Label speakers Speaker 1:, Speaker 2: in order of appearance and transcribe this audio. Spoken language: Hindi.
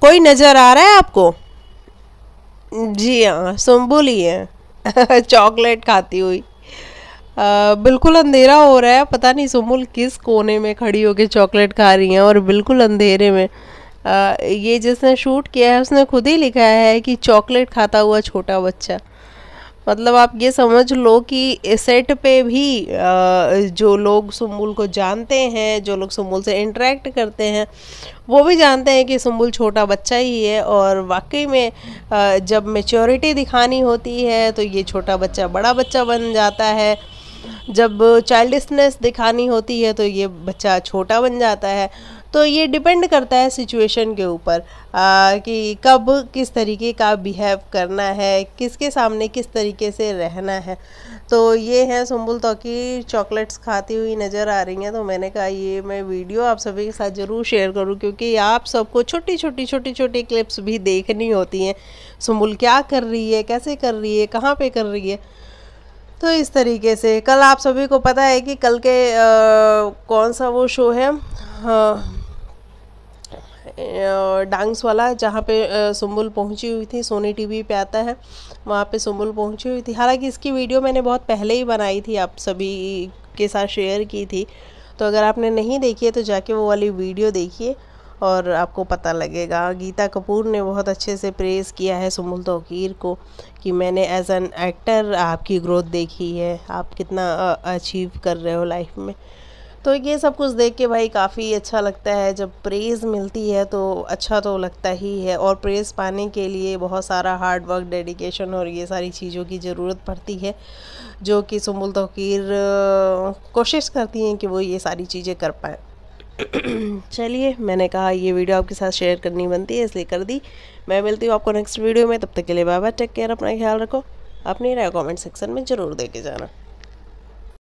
Speaker 1: कोई नज़र आ रहा है आपको जी हाँ सुम्बुल ही है चॉकलेट खाती हुई आ, बिल्कुल अंधेरा हो रहा है पता नहीं सुम्बुल किस कोने में खड़ी होकर चॉकलेट खा रही हैं और बिल्कुल अंधेरे में आ, ये जिसने शूट किया है उसने खुद ही लिखा है कि चॉकलेट खाता हुआ छोटा बच्चा मतलब आप ये समझ लो कि सेट पे भी जो लोग सुम्बुल को जानते हैं जो लोग सुम्बुल से इंटरेक्ट करते हैं वो भी जानते हैं कि सुम्बुल छोटा बच्चा ही है और वाकई में जब मेच्योरिटी दिखानी होती है तो ये छोटा बच्चा बड़ा बच्चा बन जाता है जब चाइल्डिसनेस दिखानी होती है तो ये बच्चा छोटा बन जाता है तो ये डिपेंड करता है सिचुएशन के ऊपर कि कब किस तरीके का बिहेव करना है किसके सामने किस तरीके से रहना है तो ये है सुम्बुल की चॉकलेट्स खाती हुई नज़र आ रही हैं तो मैंने कहा ये मैं वीडियो आप सभी के साथ ज़रूर शेयर करूं क्योंकि आप सबको छोटी छोटी छोटी छोटी क्लिप्स भी देखनी होती हैं सुम्बुल क्या कर रही है कैसे कर रही है कहाँ पर कर रही है तो इस तरीके से कल आप सभी को पता है कि कल के आ, कौन सा वो शो है डांस वाला जहाँ पे सुम्बुल पहुँची हुई थी सोनी टीवी पे आता है वहाँ पे सुम्बुल पहुँची हुई थी हालांकि इसकी वीडियो मैंने बहुत पहले ही बनाई थी आप सभी के साथ शेयर की थी तो अगर आपने नहीं देखी है तो जाके वो वाली वीडियो देखिए और आपको पता लगेगा गीता कपूर ने बहुत अच्छे से प्रेस किया है सुमुल तोकीर को कि मैंने एज एन एक्टर आपकी ग्रोथ देखी है आप कितना अचीव कर रहे हो लाइफ में तो ये सब कुछ देख के भाई काफ़ी अच्छा लगता है जब प्रेज़ मिलती है तो अच्छा तो लगता ही है और प्रेज़ पाने के लिए बहुत सारा हार्ड वर्क डेडिकेशन और ये सारी चीज़ों की ज़रूरत पड़ती है जो कि सुमुल तोकीर कोशिश करती हैं कि वो ये सारी चीज़ें कर पाएँ चलिए मैंने कहा ये वीडियो आपके साथ शेयर करनी बनती है इसलिए कर दी मैं मिलती हूँ आपको नेक्स्ट वीडियो में तब तक के लिए बाय बाय टेक केयर अपना ख्याल रखो अपनी राय कमेंट सेक्शन में ज़रूर दे के जाना